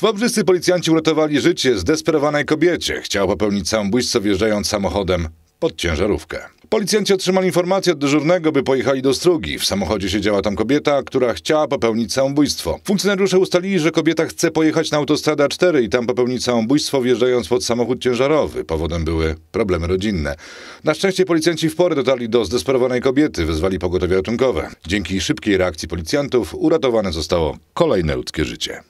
Wałbrzyscy policjanci uratowali życie zdesperowanej kobiecie. Chciała popełnić samobójstwo wjeżdżając samochodem pod ciężarówkę. Policjanci otrzymali informację od dyżurnego, by pojechali do Strugi. W samochodzie siedziała tam kobieta, która chciała popełnić samobójstwo. Funkcjonariusze ustalili, że kobieta chce pojechać na autostradę 4 i tam popełnić samobójstwo, wjeżdżając pod samochód ciężarowy. Powodem były problemy rodzinne. Na szczęście policjanci w porę dotarli do zdesperowanej kobiety, wezwali pogotowie ratunkowe. Dzięki szybkiej reakcji policjantów uratowane zostało kolejne ludzkie życie.